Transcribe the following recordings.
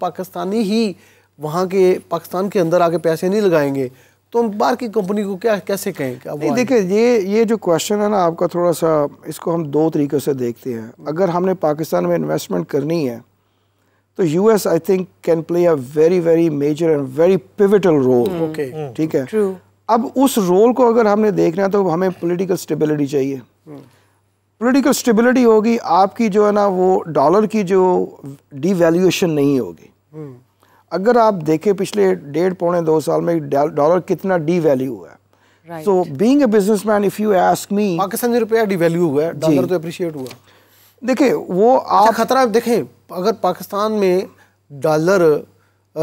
पाकिस्तानी ही वहाँ के पाकिस्तान के अंदर आके पैसे नहीं लगाएंगे तो हम बाहर की कंपनी को क्या कैसे कहें क्या नहीं देखिए ये ये जो क्वेश्चन है ना आपका थोड़ा सा इसको हम दो तरीक़ों से देखते हैं अगर हमने पाकिस्तान में इन्वेस्टमेंट करनी है तो U S I think can play a very very major and very pivotal role okay ठीक है True. अब उस रोल को अगर हमने देखना है तो हमें पोलिटिकल स्टेबिलिटी चाहिए hmm. पॉलिटिकल स्टेबिलिटी होगी आपकी जो है ना वो डॉलर की जो डिवैल्यूएशन नहीं होगी हम्म। अगर आप देखें पिछले डेढ़ पौने दो साल में डॉलर कितना डिवैल्यू हुआ है so being a businessman if you ask me Pakistani रुपया डिवैल्यू हुआ है डॉलर तो अप्रिशिएट हुआ देखिए वो अच्छा, आप खतरा देखें अगर पाकिस्तान में डॉलर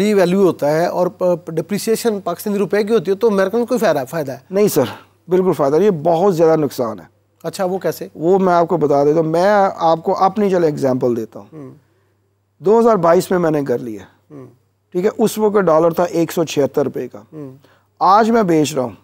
रीवैल्यू होता है और डिप्रिसिएशन पाकिस्तानी रुपए की होती है तो अमेरिकन को फायदा फायदा है नहीं सर बिल्कुल फ़ायदा ये बहुत ज़्यादा नुकसान है अच्छा वो कैसे वो मैं आपको बता देता हूँ मैं आपको अपनी चले एग्जाम्पल देता हूँ हम्म। दो में मैंने कर लिया हम्म। ठीक है उस वक्त डॉलर था एक सौ छिहत्तर का हम्म। आज मैं बेच रहा हूँ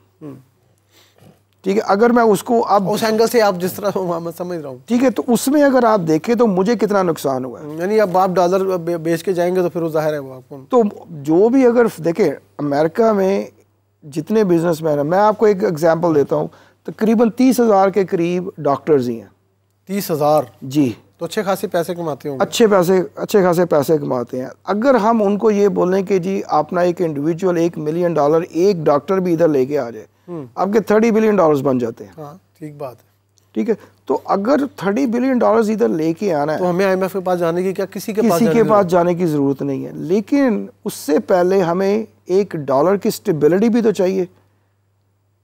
ठीक है अगर मैं उसको अब उस एंगल से आप जिस तरह मैं समझ रहा हूँ ठीक है तो उसमें अगर आप देखें तो मुझे कितना नुकसान हुआ यानी अब आप डॉलर बेच के जाएंगे तो फिर वो जाहिर है वो आपको तो जो भी अगर देखें अमेरिका में जितने बिजनेस मैन हैं मैं आपको एक एग्जाम्पल देता हूँ तकरीबन तीस हज़ार के करीब डॉक्टर्स ही हैं तीस हज़ार जी तो अच्छे खासे पैसे कमाते होंगे अच्छे पैसे अच्छे खासे पैसे कमाते हैं अगर हम उनको ये बोलें कि जी अपना एक इंडिविजुअल एक मिलियन डॉलर एक डॉक्टर भी इधर लेके आ जाए हम्म। आपके थर्टी बिलियन डॉलर्स बन जाते हैं हाँ ठीक बात है ठीक है तो अगर थर्टी बिलियन डॉलर्स इधर लेके आना है तो हमें आईएमएफ के पास जाने की क्या किसी के किसी के पास जाने की ज़रूरत नहीं है लेकिन उससे पहले हमें एक डॉलर की स्टेबिलिटी भी तो चाहिए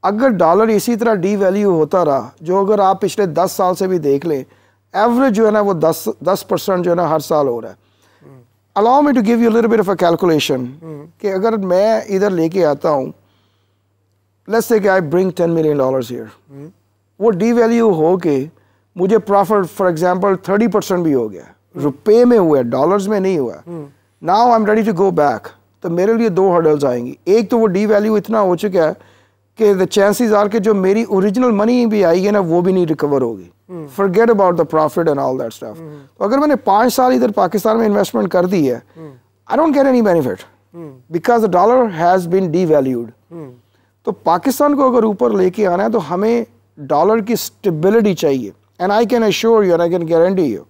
अगर डॉलर इसी तरह डी वैल्यू होता रहा जो अगर आप पिछले दस साल से भी देख लें एवरेज जो है ना वो दस दस परसेंट जो है ना हर साल हो रहा है allow me to give you little bit of a calculation कि अगर मैं इधर लेके आता हूँ let's say I bring ten million dollars here वो डी वैल्यू हो के मुझे profit for example thirty percent भी हो गया रुपये रुपए में हुआ डॉलर्स में नहीं हुआ now I am ready to go back तो मेरे लिए दो हर्डल्स आएंगी एक तो वो डी वैल्यू इतना हो चुका है कि द चांसेस आर के जो मेरी ओरिजिनल मनी भी आई है ना वो भी नहीं रिकवर होगी forget about the profit and all that stuff तो अगर मैंने पाँच साल इधर पाकिस्तान में इन्वेस्टमेंट कर दी है I don't get any benefit because the dollar has been devalued तो पाकिस्तान को अगर ऊपर लेके आना है तो हमें डॉलर की स्टेबिलिटी चाहिए and I can assure you and I can guarantee you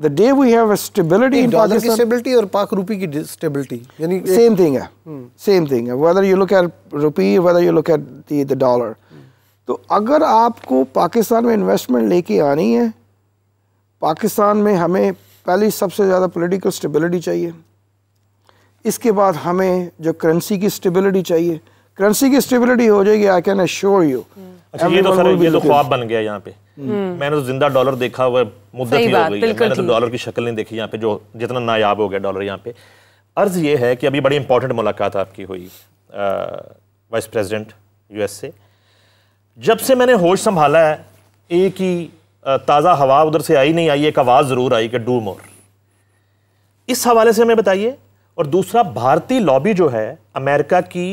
the day we have a stability in Pakistan की स्टेबिलिटी और पाक रुपी की स्टेबिलिटी यानी सेम थिंग है सेम hmm. थिंग है whether you look at rupee whether you look at the dollar तो अगर आपको पाकिस्तान में इन्वेस्टमेंट लेके आनी है पाकिस्तान में हमें पहली सबसे ज़्यादा पॉलिटिकल स्टेबिलिटी चाहिए इसके बाद हमें जो करेंसी की स्टेबिलिटी चाहिए करेंसी की स्टेबिलिटी हो जाएगी आई कैन एश्योर यू अच्छा ये तो सर ये तो ख्वाब बन गया यहाँ पे हम्म। मैंने तो जिंदा डॉलर देखा हुआ मुद्दत ही हो गई मैंने तो डॉलर की शक्ल नहीं देखी यहाँ पे जो जितना नायाब हो गया डॉलर यहाँ पे अर्ज ये है कि अभी बड़ी इंपॉर्टेंट मुलाकात आपकी हुई वाइस प्रेसिडेंट यूएस से जब से मैंने होश संभाला है एक ही ताज़ा हवा उधर से आई नहीं आई एक आवाज़ ज़रूर आई कि डू मोर इस हवाले से हमें बताइए और दूसरा भारतीय लॉबी जो है अमेरिका की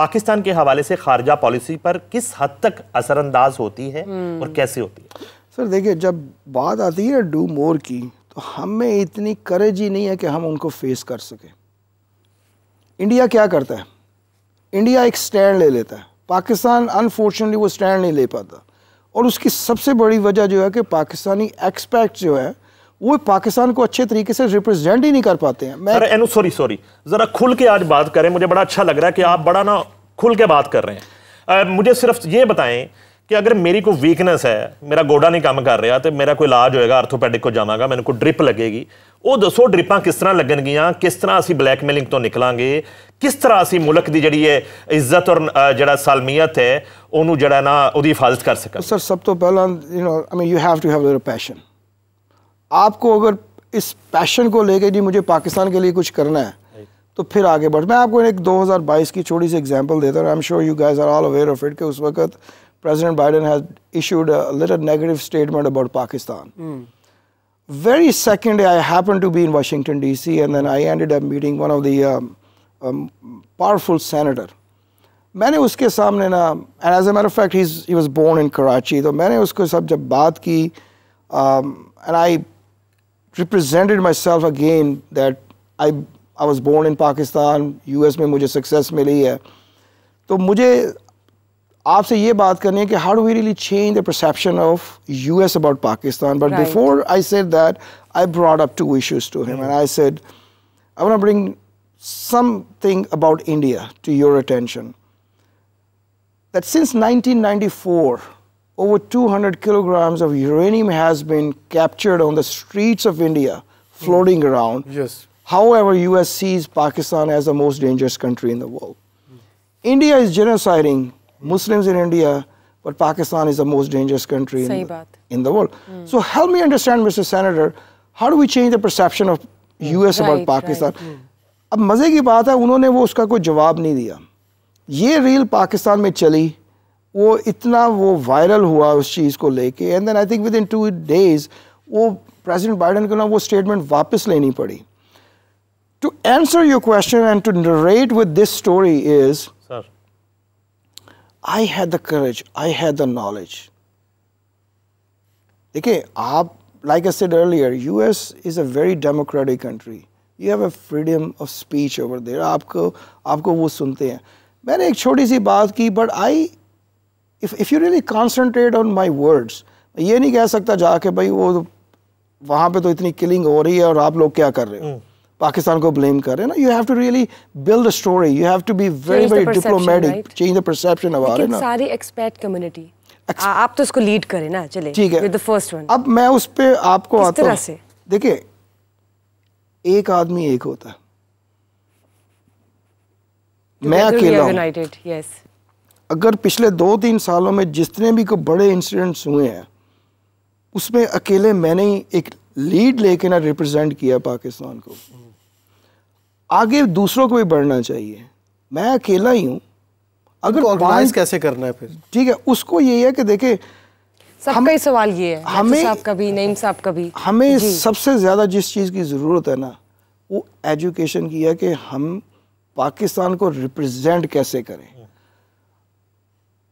पाकिस्तान के हवाले से खारजा पॉलिसी पर किस हद तक असरअंदाज होती है और हम्म। कैसे होती है सर देखिए जब बात आती है डू मोर की तो हमें इतनी करेज ही नहीं है कि हम उनको फेस कर सकें इंडिया क्या करता है इंडिया एक स्टैंड ले लेता है पाकिस्तान अनफॉर्चुनेटली वो स्टैंड नहीं ले पाता और उसकी सबसे बड़ी वजह जो है कि पाकिस्तानी एक्सपेक्ट जो है वो पाकिस्तान को अच्छे तरीके से रिप्रेजेंट ही नहीं कर पाते हैं मैं अरे सॉरी सॉरी जरा खुल के आज बात करें मुझे बड़ा अच्छा लग रहा है कि आप बड़ा ना खुल के बात कर रहे हैं आ, मुझे सिर्फ ये बताएं कि अगर मेरी कोई वीकनेस है मेरा गोडा नहीं काम कर रहा तो मेरा कोई इलाज होएगा आर्थोपैडिक को जावांगा मैंने को ड्रिप लगेगी वो दसो ड्रिपा किस तरह लगन ਕਿਸ किस तरह असी ब्लैकमेलिंग तो ਕਿਸ किस तरह असी मुल्क की जी इज्जत और जरा सालमीयत है उन्होंने जरा ना ਉਹਦੀ हिफाजत कर ਸਕਾਂ सर सब तो पहला ਯੂ आपको अगर इस पैशन को लेके जी मुझे पाकिस्तान के लिए कुछ करना है तो फिर आगे बढ़ मैं आपको एक 2022 की छोटी सी एग्जांपल देता हूँ I am sure you guys are all aware of it कि उस वक्त president Biden has issued little negative statement about Pakistan very second I happen to be in Washington D C and I and ended up meeting one of the um, um मैंने उसके सामने ना and as a matter fact he was born in Karachi तो मैंने उसके सब जब बात की and um, I represented myself again that I I was born in Pakistan, US में मुझे success मिली है तो मुझे आपसे ये बात करनी है कि how do we really change the perception of US about Pakistan? But right. before I said that, I brought up two issues to him and I said, I want to bring something about India to your attention. That since 1994, over 200 kilograms of uranium has been captured on the streets of India, floating mm. around. Yes. However, US sees Pakistan as the most dangerous country in the world. Mm. India is genociding Muslims in India, but Pakistan is the most dangerous country in the, in the, world. Mm. So help me understand, Mr. Senator, how do we change the perception of hmm. US about Pakistan? Right. Hmm. अब मज़े की बात है उन्होंने वो उसका कोई जवाब नहीं दिया ये रील पाकिस्तान में चली वो इतना वो वायरल हुआ उस चीज़ को लेके and then I think within two days वो प्रेसिडेंट बाइडन को ना वो स्टेटमेंट वापस लेनी पड़ी to answer your question and to narrate with this story is I had the courage I had the knowledge देखिए आप like I said U S is a very democratic country you have a freedom of speech over there आपको आपको वो सुनते हैं मैंने एक छोटी सी बात की but I if if you really concentrate on my words ये नहीं कह सकता जाके भाई वो वहाँ पे तो इतनी किलिंग हो रही है और आप लोग क्या कर रहे हो हम्म। पाकिस्तान को ब्लेम कर रहे हैं ना you have to really build a story you have to be very very diplomatic change the perception about it सारी एक्सपेक्ट कम्युनिटी आप तो इसको लीड करें ना चले ठीक है द फर्स्ट वन अब मैं उस पे आपको आता तरह से देखिए एक आदमी एक होता है मैं अकेला यूनाइटेड यस अगर पिछले दो तीन सालों में जितने भी को बड़े इंसिडेंट्स हुए हैं उसमें अकेले मैंने ही एक लीड लेके ना रिप्रेजेंट किया पाकिस्तान को आगे दूसरों को भी बढ़ना चाहिए मैं अकेला ही हूँ अगर ऑर्गेनाइज कैसे करना है फिर ठीक है उसको ये है कि देखे सबका ही सवाल ये है हमें साहब का नईम साहब कभी हमें सबसे ज़्यादा जिस चीज़ की ज़रूरत है ना वो एजुकेशन की है कि हम पाकिस्तान को रिप्रेजेंट कैसे करें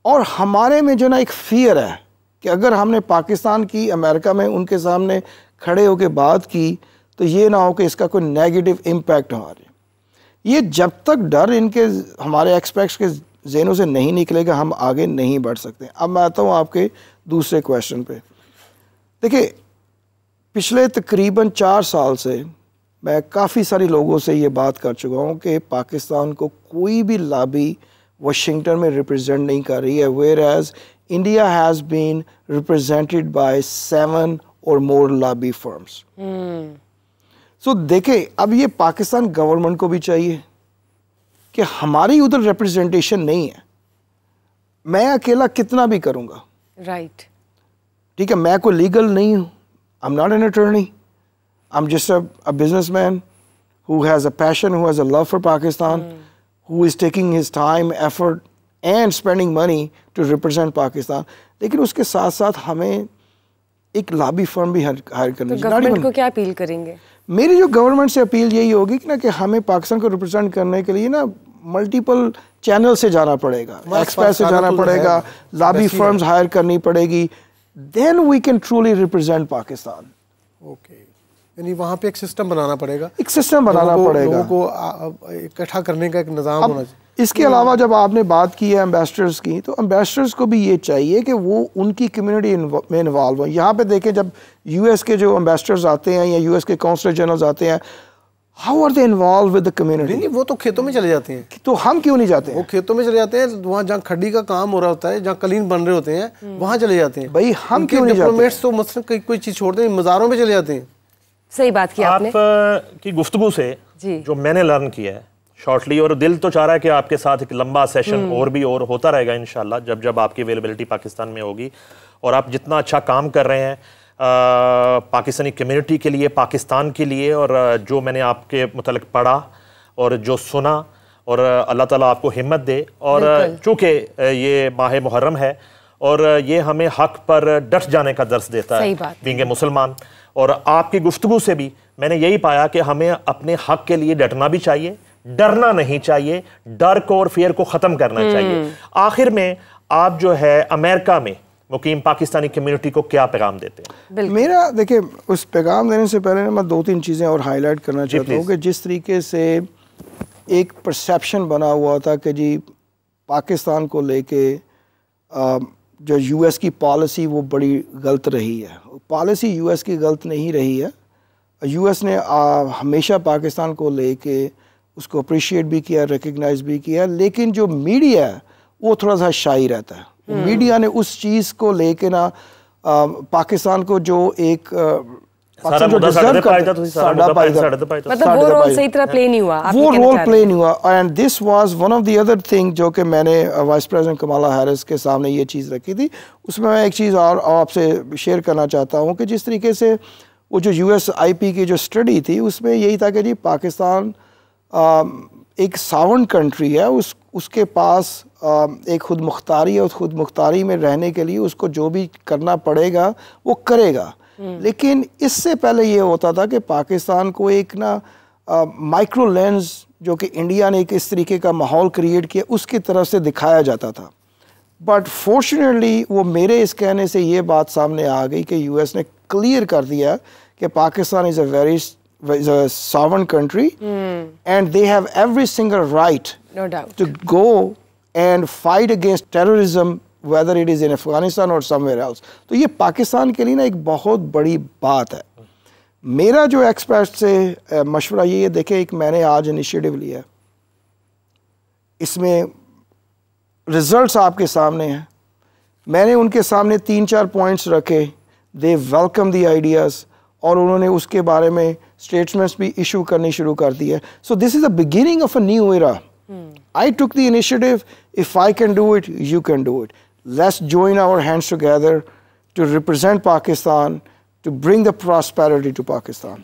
और हमारे में जो ना एक फियर है कि अगर हमने पाकिस्तान की अमेरिका में उनके सामने खड़े होकर बात की तो ये ना हो कि इसका कोई नेगेटिव इम्पेक्ट हमारे ये जब तक डर इनके हमारे एक्सपेक्ट्स के जहनों से नहीं निकलेगा हम आगे नहीं बढ़ सकते अब मैं आता हूँ आपके दूसरे क्वेश्चन पे देखिए पिछले तकरीबन चार साल से मैं काफ़ी सारे लोगों से ये बात कर चुका हूँ कि पाकिस्तान को कोई भी लाबी वाशिंगटन में रिप्रेजेंट नहीं कर रही है whereas India has been represented by seven or more lobby firms सो देखे अब ये पाकिस्तान गवर्नमेंट को भी चाहिए कि हमारी उधर रिप्रेजेंटेशन नहीं है मैं अकेला कितना भी करूँगा राइट right. ठीक है मैं कोई लीगल नहीं हूँ I am not an attorney I am just a businessman who has a passion who has a love for Pakistan who is taking his time, effort and spending money to represent Pakistan. लेकिन उसके साथ साथ हमें एक लाबी firm भी higher करना तो गवर्नमेंट को क्या अपील करेंगे मेरी जो गवर्नमेंट से अपील यही होगी कि ना कि हमें पाकिस्तान को रिप्रेजेंट करने के लिए ना मल्टीपल चैनल से जाना पड़ेगा एक्सप्रेस से जाना तो तो पड़ेगा लाबी फर्म्स हायर करनी पड़ेगी then we can truly represent Pakistan okay यानी वहाँ पे एक सिस्टम बनाना पड़ेगा एक सिस्टम बनाना लोगों पड़ेगा लोगों को इकट्ठा करने का एक निज़ाम होना चाहिए इसके अलावा जब आपने बात की है एम्बेसडर्स की तो एम्बेसडर्स को भी ये चाहिए कि वो उनकी कम्युनिटी में इन्वॉल्व हो यहाँ पे देखें जब यूएस के जो एम्बेसडर्स आते हैं या यूएस के काउंसलर जनरल्स आते हैं how are they involve with the community नहीं वो तो खेतों में चले जाते हैं तो हम क्यों नहीं जाते वो खेतों में चले जाते हैं वहाँ जहाँ खड्डी का काम हो रहा होता है जहाँ कलीन बन रहे होते हैं हम्म। वहाँ चले जाते हैं भाई हम क्यों नहीं जाते तो मसलन कोई चीज़ छोड़ते हैं मज़ारों में चले जाते हैं सही बात की आप आपने। की गुफ्तु से जो मैंने लर्न किया है शॉर्टली और दिल तो चाह रहा है कि आपके साथ एक लंबा सेशन हम्म। और भी और होता रहेगा इन जब जब आपकी अवेलेबिलिटी पाकिस्तान में होगी और आप जितना अच्छा काम कर रहे हैं पाकिस्तानी कम्युनिटी के लिए पाकिस्तान के लिए और जो मैंने आपके मतलब पढ़ा और जो सुना और अल्लाह ताला आपको हिम्मत दे और चूँकि ये माह मुहर्रम है और ये हमें हक पर डट जाने का दर्स देता है बींगे मुसलमान और आपकी गुफ्तु से भी मैंने यही पाया कि हमें अपने हक के लिए डटना भी चाहिए डरना नहीं चाहिए डर को और फेयर को ख़त्म करना हम्म। चाहिए आखिर में आप जो है अमेरिका में मुकीम पाकिस्तानी कम्युनिटी को क्या पैगाम देते हैं मेरा देखिए उस पैगाम देने से पहले मैं दो तीन चीज़ें और हाईलाइट करना चाहता हूँ कि जिस तरीके से एक परसेप्शन बना हुआ था कि जी पाकिस्तान को लेके जो यूएस की पॉलिसी वो बड़ी गलत रही है पॉलिसी यूएस की गलत नहीं रही है यूएस ने आ, हमेशा पाकिस्तान को लेके उसको अप्रिशिएट भी किया रिकग्नाइज भी किया लेकिन जो मीडिया है वो थोड़ा सा शाही रहता है मीडिया हम्म। ने उस चीज़ को लेके ना आ, पाकिस्तान को जो एक ਸਾਰਾ ਮੁੱਦਾ ਸਾਡੇ ਤੇ ਤੁਸੀਂ ਸਾਡੇ ਤੇ ਮਤਲਬ ਉਹ ਰੋਲ ਸਹੀ ਤਰ੍ਹਾਂ ਪਲੇ ਨਹੀਂ वो रोल प्ले नहीं हुआ and this was one of the other thing जो कि मैंने वाइस प्रेसिडेंट कमाला हैरिस के सामने ये चीज़ रखी थी उसमें मैं एक चीज़ और आपसे शेयर करना चाहता हूँ कि जिस तरीके से वो जो यूएस आईपी की जो स्टडी थी उसमें यही था कि जी पाकिस्तान um, एक सावन कंट्री है उस उसके पास um, एक खुद मुख्तारी है उस खुद मुख्तारी में रहने के लिए उसको जो भी करना पड़ेगा वो करेगा हम्म। लेकिन इससे पहले ये होता था कि पाकिस्तान को एक ना माइक्रो लेंस जो कि इंडिया ने एक इस तरीके का माहौल क्रिएट किया उसकी तरफ से दिखाया जाता था बट फॉर्चुनेटली वो मेरे इस कहने से ये बात सामने आ गई कि यूएस ने क्लियर कर दिया कि Pakistan is a very is country and they have every single right to go and fight against to whether it is in Afghanistan और समवेयर हाउस तो ये पाकिस्तान के लिए ना एक बहुत बड़ी बात है मेरा जो एक्सपर्ट से मशवरा ये है देखे एक मैंने आज इनिशिएटिव लिया इसमें रिजल्ट्स आपके सामने हैं मैंने उनके सामने तीन चार पॉइंट्स रखे दे वेलकम दी आइडियाज़ और उन्होंने उसके बारे में स्टेटमेंट्स भी इशू करनी शुरू कर दी है so this is the beginning of a new era I took the initiative if I can do it you can do it let's join our hands together to represent Pakistan, to bring the prosperity to Pakistan.